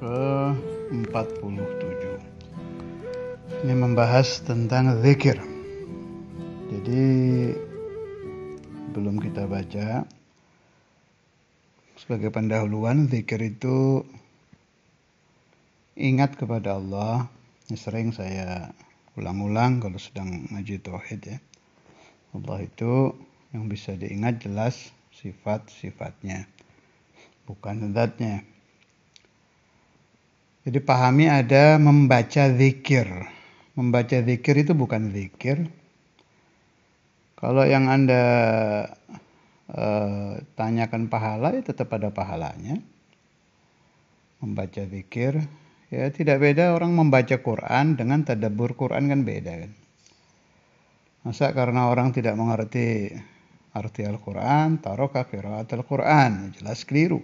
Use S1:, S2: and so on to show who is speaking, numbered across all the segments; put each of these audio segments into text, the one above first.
S1: ke-47 ini membahas tentang zikir jadi belum kita baca sebagai pendahuluan zikir itu ingat kepada Allah ini sering saya ulang-ulang kalau sedang ngaji tauhid ya Allah itu yang bisa diingat jelas sifat-sifatnya bukan zatnya jadi pahami ada membaca zikir. Membaca zikir itu bukan zikir. Kalau yang Anda e, tanyakan pahala ya tetap ada pahalanya. Membaca zikir ya tidak beda orang membaca Quran dengan tadabur Quran kan beda kan. Masa karena orang tidak mengerti arti Al-Quran, taruh ke Al-Quran, jelas keliru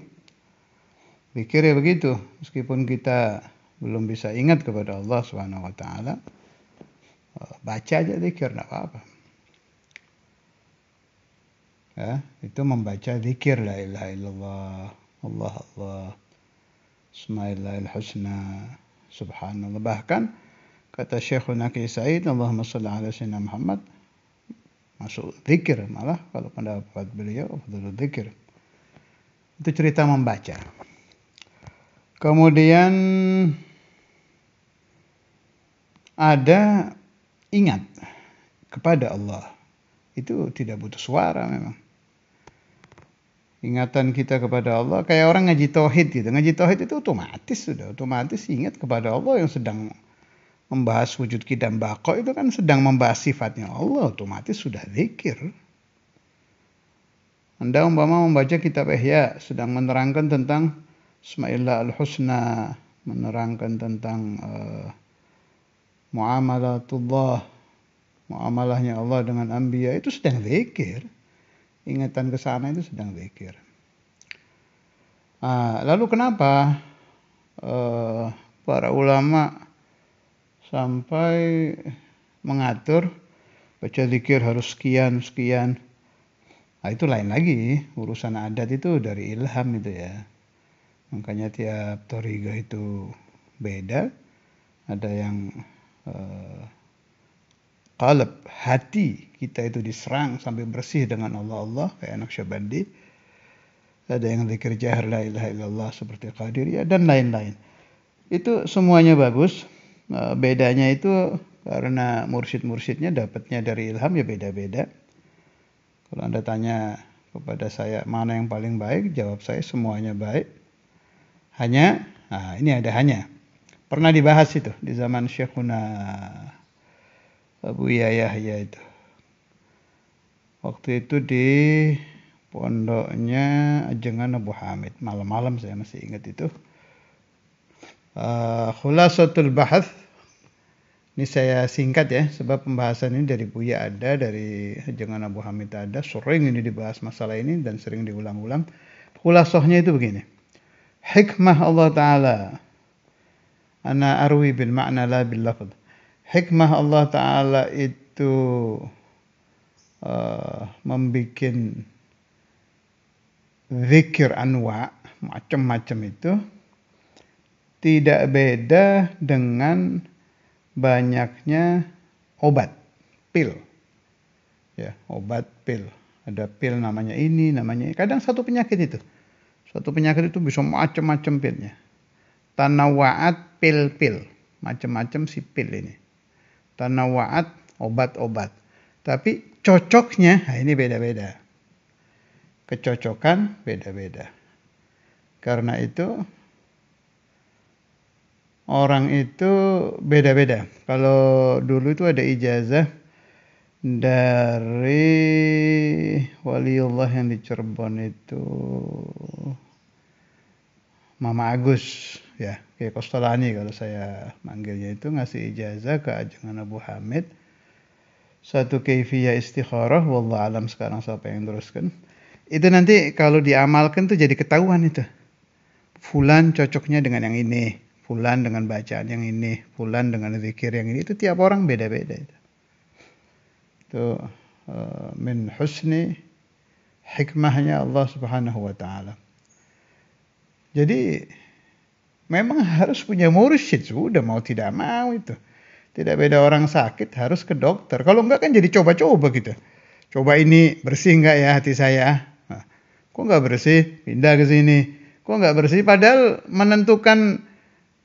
S1: pikir ya begitu meskipun kita belum bisa ingat kepada Allah Subhanahu wa taala eh, baca aja zikir enggak apa-apa ya itu membaca zikir la ilaha illallah Allah Allah Ismailul Husna subhanallah bahkan kata Syekhuna Naki Said Allahumma shalli ala sayyidina Muhammad masuk zikir malah kalau pendapat beliau betul zikir itu cerita membaca Kemudian ada ingat kepada Allah. Itu tidak butuh suara memang. Ingatan kita kepada Allah kayak orang ngaji tauhid gitu. Ngaji tauhid itu otomatis sudah, otomatis ingat kepada Allah yang sedang membahas wujud kidam bako itu kan sedang membahas sifatnya Allah, otomatis sudah zikir. Anda umpama membaca kitab Ihya sedang menerangkan tentang Ismaillah al-Husna menerangkan tentang uh, muamalatullah muamalahnya Allah dengan anbiya itu sedang zikir ingatan ke sana itu sedang zikir uh, lalu kenapa uh, para ulama sampai mengatur baca zikir harus sekian sekian nah, itu lain lagi urusan adat itu dari ilham itu ya makanya tiap toriga itu beda ada yang uh, hati kita itu diserang sampai bersih dengan Allah Allah kayak anak syabandi ada yang zikir jahar la ilaha illallah seperti ya dan lain-lain itu semuanya bagus eh, bedanya itu karena mursyid-mursyidnya dapatnya dari ilham ya beda-beda kalau anda tanya kepada saya mana yang paling baik jawab saya semuanya baik hanya, nah ini ada hanya. Pernah dibahas itu di zaman Syekhuna Abu Yahya itu. Waktu itu di pondoknya Ajengan Abu Hamid. Malam-malam saya masih ingat itu. Uh, khulasatul bahath ini saya singkat ya, sebab pembahasan ini dari Buya ada, dari ajengan Abu Hamid ada, sering ini dibahas masalah ini dan sering diulang-ulang. Khulasohnya itu begini hikmah Allah Ta'ala. Ana arwi bil makna la bil lafad. Hikmah Allah Ta'ala itu uh, membuat zikir anwa, macam-macam itu, tidak beda dengan banyaknya obat, pil. Ya, obat pil. Ada pil namanya ini, namanya ini. Kadang satu penyakit itu satu penyakit itu bisa macam-macam pilnya. Tanawaat pil-pil. Macam-macam si pil ini. Tanawaat obat-obat. Tapi cocoknya, nah ini beda-beda. Kecocokan beda-beda. Karena itu orang itu beda-beda. Kalau dulu itu ada ijazah dari waliullah yang di Cirebon itu Mama Agus ya kayak Kostolani kalau saya manggilnya itu ngasih ijazah ke Ajengan Abu Hamid satu kaifiyah istikharah wallah alam sekarang siapa yang teruskan itu nanti kalau diamalkan tuh jadi ketahuan itu fulan cocoknya dengan yang ini fulan dengan bacaan yang ini fulan dengan zikir yang ini itu tiap orang beda-beda itu itu uh, min husni hikmahnya Allah Subhanahu wa taala jadi memang harus punya mursyid sudah mau tidak mau itu. Tidak beda orang sakit harus ke dokter. Kalau enggak kan jadi coba-coba gitu. Coba ini bersih enggak ya hati saya? Nah, kok enggak bersih? Pindah ke sini. Kok enggak bersih? Padahal menentukan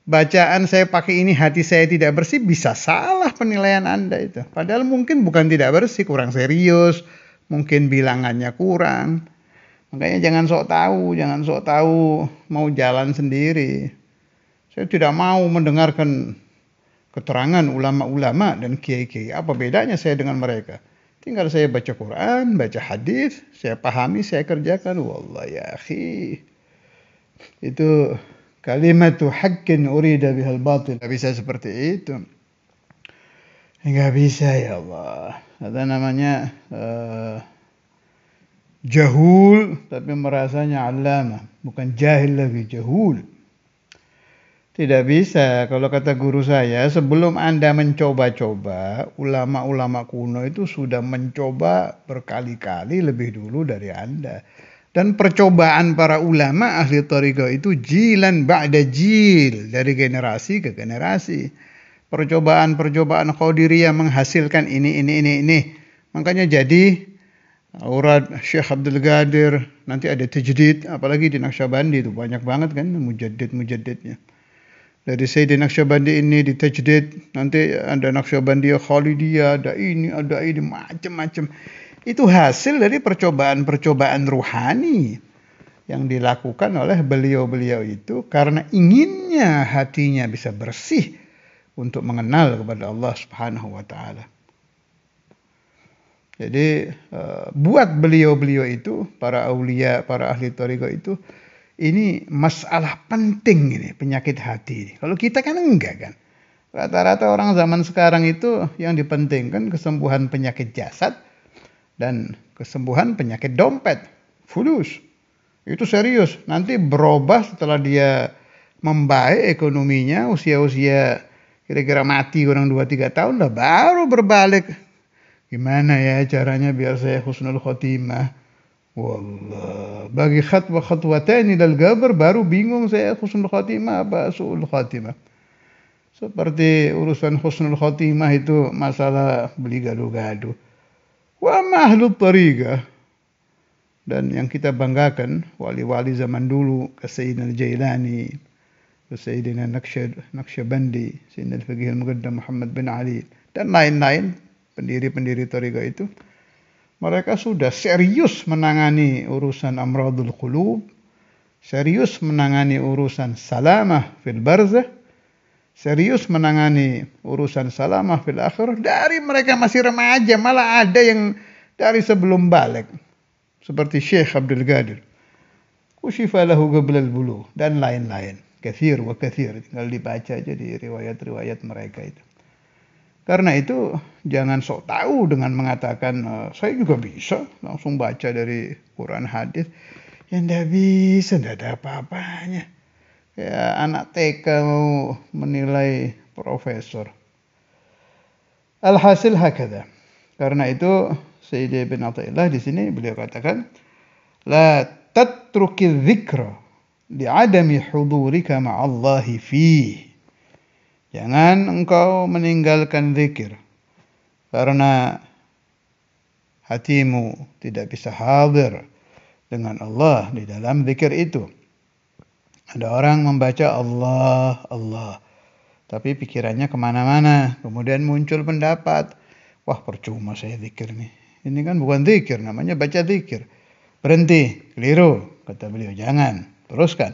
S1: bacaan saya pakai ini hati saya tidak bersih bisa salah penilaian Anda itu. Padahal mungkin bukan tidak bersih, kurang serius, mungkin bilangannya kurang. Makanya jangan sok tahu, jangan sok tahu mau jalan sendiri. Saya tidak mau mendengarkan keterangan ulama-ulama dan kiai-kiai. Apa bedanya saya dengan mereka? Tinggal saya baca Quran, baca hadis, saya pahami, saya kerjakan. Wallah ya akhi. Itu kalimatu haqqin urida bihal batil. Tidak bisa seperti itu. enggak bisa ya Allah. Ada namanya uh, jahul tapi merasanya alama bukan jahil lagi jahul tidak bisa kalau kata guru saya sebelum anda mencoba-coba ulama-ulama kuno itu sudah mencoba berkali-kali lebih dulu dari anda dan percobaan para ulama ahli toriko itu jilan ba'da jil dari generasi ke generasi percobaan-percobaan Qadiriyah menghasilkan ini ini ini ini makanya jadi Aurat Syekh Abdul Ghadir nanti ada tajdid, apalagi di Naqsyabandi itu banyak banget kan mujaddid-mujaddidnya. Dari Sayyidi Naqsyabandi ini di tajdid, nanti ada Naqsyabandiyah Khalidiyah, ada ini, ada ini, macam-macam. Itu hasil dari percobaan-percobaan ruhani yang dilakukan oleh beliau-beliau itu karena inginnya hatinya bisa bersih untuk mengenal kepada Allah Subhanahu wa taala. Jadi eh, buat beliau-beliau itu, para aulia, para ahli toriko itu, ini masalah penting ini, penyakit hati Kalau kita kan enggak kan. Rata-rata orang zaman sekarang itu yang dipentingkan kesembuhan penyakit jasad dan kesembuhan penyakit dompet, fulus. Itu serius. Nanti berubah setelah dia membaik ekonominya, usia-usia kira-kira mati kurang 2-3 tahun, lah baru berbalik Gimana ya caranya biar saya husnul khotimah? Wallah, bagi khatwa khatwa tani dal gabar baru bingung saya husnul khotimah apa su'ul khotimah. Seperti urusan husnul khotimah itu masalah beli gaduh-gaduh. Wa mahlu tariqah. Dan yang kita banggakan, wali-wali zaman dulu, ke Sayyidina Jailani, ke Sayyidina Nakshe Sayyidina Al-Faqih Al-Muqaddam Muhammad bin Ali, dan lain-lain pendiri-pendiri Torika itu, mereka sudah serius menangani urusan amradul qulub, serius menangani urusan salamah fil barzah, serius menangani urusan salamah fil akhir. Dari mereka masih remaja, malah ada yang dari sebelum balik. Seperti Syekh Abdul Gadir, Kushifa lahu bulu dan lain-lain. Kathir wa kathir. Tinggal dibaca aja di riwayat-riwayat mereka itu. Karena itu jangan sok tahu dengan mengatakan eh, saya juga bisa langsung baca dari Quran hadis. Ya ndak bisa, ndak ada apa-apanya. Ya anak TK mau menilai profesor. Alhasil hakada. Karena itu Sayyidi bin Athaillah di sini beliau katakan la tatruki dzikra li adami hudurika ma'allahi fihi Jangan engkau meninggalkan zikir karena hatimu tidak bisa hadir dengan Allah di dalam zikir itu. Ada orang membaca Allah, Allah. Tapi pikirannya kemana-mana. Kemudian muncul pendapat. Wah percuma saya zikir nih. Ini kan bukan zikir, namanya baca zikir. Berhenti, keliru. Kata beliau, jangan. Teruskan.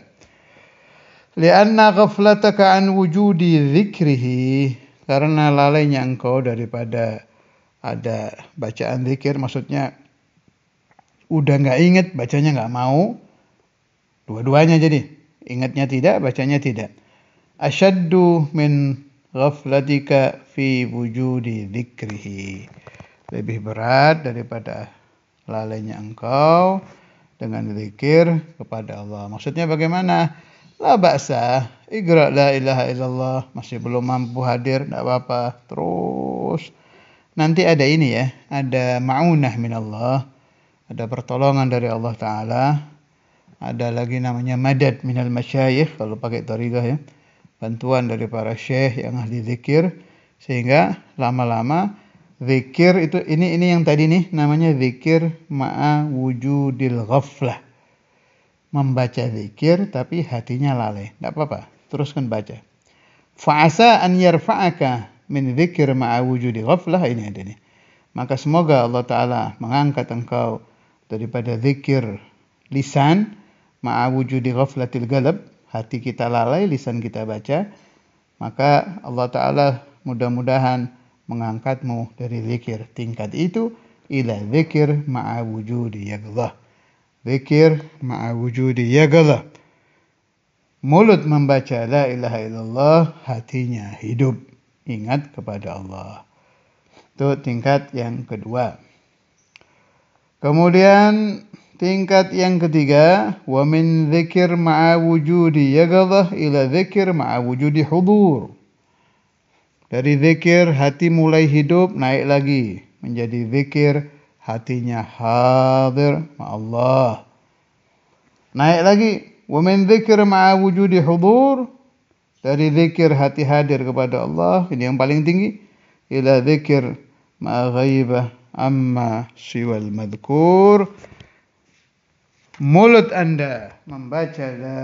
S1: Lianna ghaflataka an wujudi dzikrihi karena lalainya engkau daripada ada bacaan zikir maksudnya udah nggak inget bacanya nggak mau dua-duanya jadi ingatnya tidak bacanya tidak asyaddu min ghaflatika fi wujudi dzikrihi lebih berat daripada lalainya engkau dengan zikir kepada Allah maksudnya bagaimana La baksa, igra la ilaha illallah. Masih belum mampu hadir, tidak apa-apa. Terus nanti ada ini ya, ada ma'unah minallah. Ada pertolongan dari Allah Ta'ala. Ada lagi namanya madad minal masyayikh, kalau pakai tarigah ya. Bantuan dari para syekh yang ahli zikir. Sehingga lama-lama zikir itu, ini ini yang tadi nih, namanya zikir ma'a wujudil ghaflah membaca zikir tapi hatinya lalai. Tidak apa-apa, teruskan baca. Fa'asa an yarfa'aka min zikir ma'a wujudi ghaflah ini ada nih. Maka semoga Allah Ta'ala mengangkat engkau daripada zikir lisan ma'a wujudi ghaflatil galab. Hati kita lalai, lisan kita baca. Maka Allah Ta'ala mudah-mudahan mengangkatmu dari zikir tingkat itu ila zikir ma'a wujudi yaglah. Zikir ma'a wujudi. Ya Mulut membaca la ilaha illallah, hatinya hidup. Ingat kepada Allah. Itu tingkat yang kedua. Kemudian tingkat yang ketiga, wa min zikir ma'a wujudi yagadah ila zikir ma'a wujudi hudur. Dari zikir hati mulai hidup naik lagi menjadi zikir hatinya hadir ma Allah. Naik lagi, wa min dzikir ma'a wujudi hudur dari zikir hati hadir kepada Allah ini yang paling tinggi ila zikir ma'a ghaibah amma siwal madhkur mulut Anda membaca la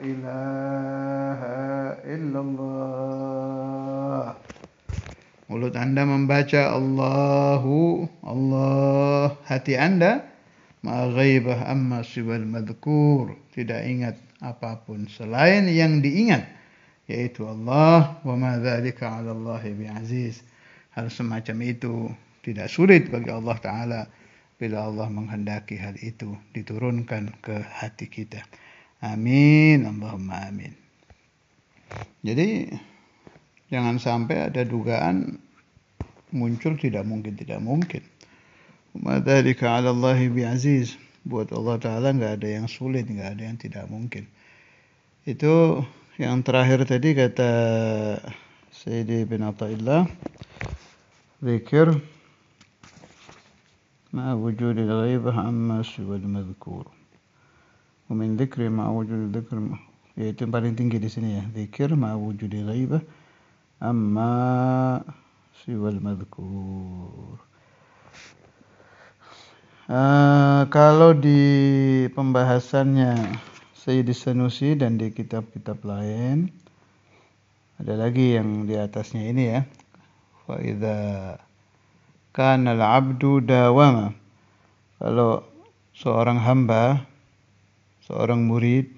S1: ilaha illallah Mulut Anda membaca Allahu, Allah. Hati Anda ma'ghaibah amma sibal madhkur. Tidak ingat apapun selain yang diingat. Yaitu Allah wa ma dzalika ala bi aziz Hal semacam itu tidak sulit bagi Allah Ta'ala bila Allah menghendaki hal itu diturunkan ke hati kita. Amin. Allahumma amin. Jadi Jangan sampai ada dugaan muncul tidak mungkin tidak mungkin. Madzalika 'ala Allah bi'aziz. Buat Allah Ta'ala nggak ada yang sulit, nggak ada yang tidak mungkin. Itu yang terakhir tadi kata Sayyidi bin Atta'illah. Zikir مع وجود الغيبة عما سوى المذكور ومن ذكر مع وجود الذكر yaitu yang paling tinggi di sini ya zikir ma wujudi ghaibah amma siwal madhkur uh, kalau di pembahasannya Sayyidi Sanusi dan di kitab-kitab lain ada lagi yang di atasnya ini ya wa idza kana al-abdu dawama kalau seorang hamba seorang murid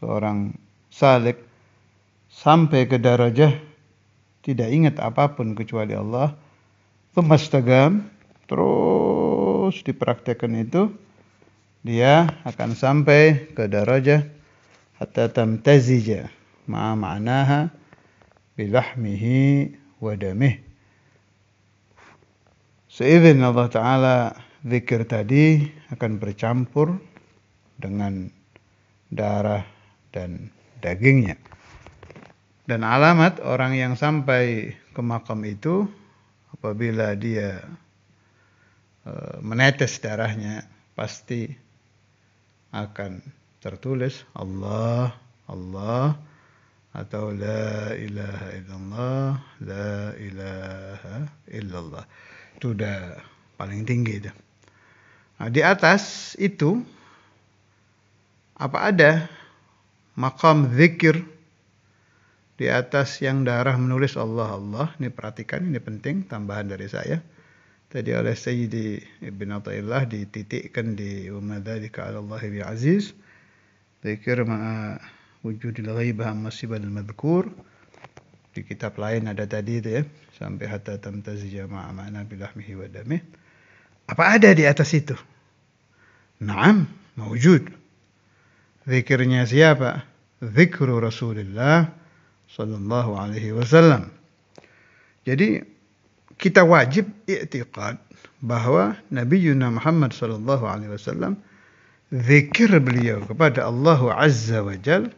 S1: seorang salik sampai ke darajah tidak ingat apapun kecuali Allah. Tumastagam terus dipraktekkan itu dia akan sampai ke darajah hatta tamtazija ma'a ma'naha bilahmihi wa damih. Seizin Allah Ta'ala zikir tadi akan bercampur dengan darah dan dagingnya. Dan alamat orang yang sampai ke makam itu apabila dia e, menetes darahnya pasti akan tertulis Allah Allah atau la ilaha illallah la ilaha illallah itu udah paling tinggi itu. Nah, di atas itu apa ada makam zikir di atas yang darah menulis Allah Allah ini perhatikan ini penting tambahan dari saya tadi oleh Sayyidi Ibn Atta'illah dititikkan di umadhalika ala Allah bi aziz zikir ma'a wujudil ghaibah al madhkur di kitab lain ada tadi itu ya sampai hatta tamtazija ma'a ma'na bilahmihi wa damih apa ada di atas itu Naam, mawujud. Zikirnya siapa? Zikru Rasulullah Sallallahu Alaihi Wasallam. Jadi kita wajib i'tiqad bahwa Nabi Yuna Muhammad Sallallahu Alaihi Wasallam zikir beliau kepada Allah Azza wa Jal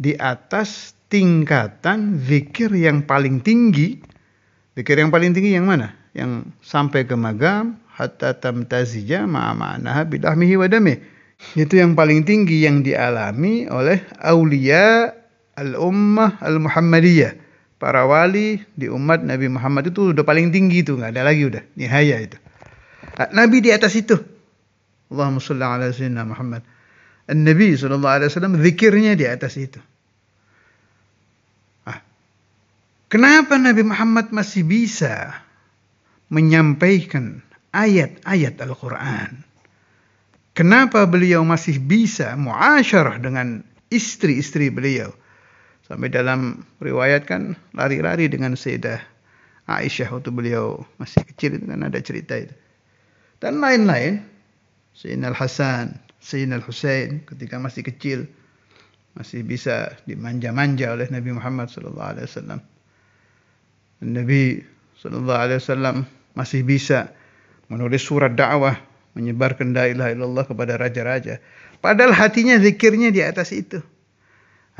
S1: di atas tingkatan zikir yang paling tinggi. Zikir yang paling tinggi yang mana? Yang sampai ke magam hatta tamtazija ma'ama'naha bidahmihi wa damih. Itu yang paling tinggi yang dialami oleh aulia al-ummah al-muhammadiyah. Para wali di umat Nabi Muhammad itu udah paling tinggi itu, nggak ada lagi udah. Nihaya itu. Nah, nabi di atas itu. Allahumma shalli ala sayyidina Muhammad. nabi sallallahu alaihi wasallam zikirnya di atas itu. Ah. Kenapa Nabi Muhammad masih bisa menyampaikan ayat-ayat Al-Qur'an? Kenapa beliau masih bisa muasyarah dengan istri-istri beliau? Sampai dalam riwayat kan lari-lari dengan Sayyidah Aisyah waktu beliau masih kecil itu kan ada cerita itu. Dan lain-lain. Sayyidina Al-Hasan, Sayyidina Al-Husain ketika masih kecil masih bisa dimanja-manja oleh Nabi Muhammad sallallahu alaihi wasallam. Nabi sallallahu alaihi wasallam masih bisa menulis surat dakwah, menyebarkan la ilaha illallah kepada raja-raja. Padahal hatinya zikirnya di atas itu.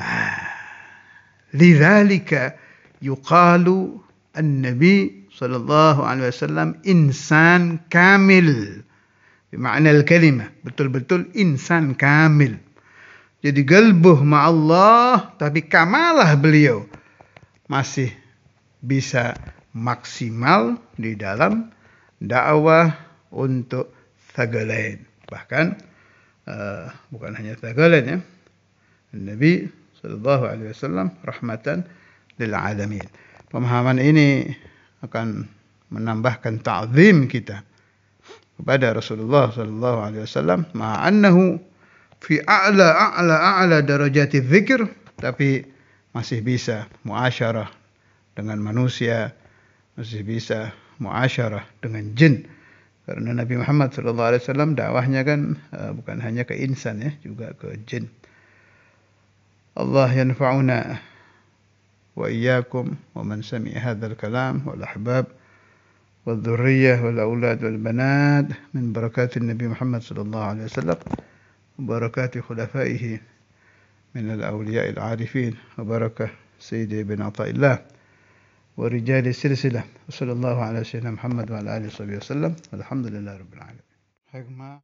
S1: Ah, Lidhalika yuqalu an-nabi sallallahu alaihi wasallam insan kamil. Bermakna kalimah, betul-betul insan kamil. Jadi ma Allah tapi kamalah beliau. Masih bisa maksimal di dalam dakwah untuk Thagalain. Bahkan, uh, bukan hanya Thagalain ya, Nabi sallallahu Alaihi Wasallam rahmatan lil alamin. Pemahaman ini akan menambahkan ta'zim kita kepada Rasulullah SAW, Alaihi Wasallam. Ma'annahu fi a'la a'la a'la darajati dzikir tapi masih bisa muasyarah dengan manusia, masih bisa muasyarah dengan jin. Karena Nabi Muhammad SAW dakwahnya kan eh, bukan hanya ke insan ya, juga ke jin. الله ينفعنا وإياكم ومن سمع هذا الكلام والأحباب والذرية والأولاد والبنات من بركات النبي محمد صلى الله عليه وسلم وبركات خلفائه من الأولياء العارفين وبركة سيدي بن عطاء الله ورجال السلسلة وصلى الله على سيدنا محمد وعلى آله وصحبه وسلم والحمد لله رب العالمين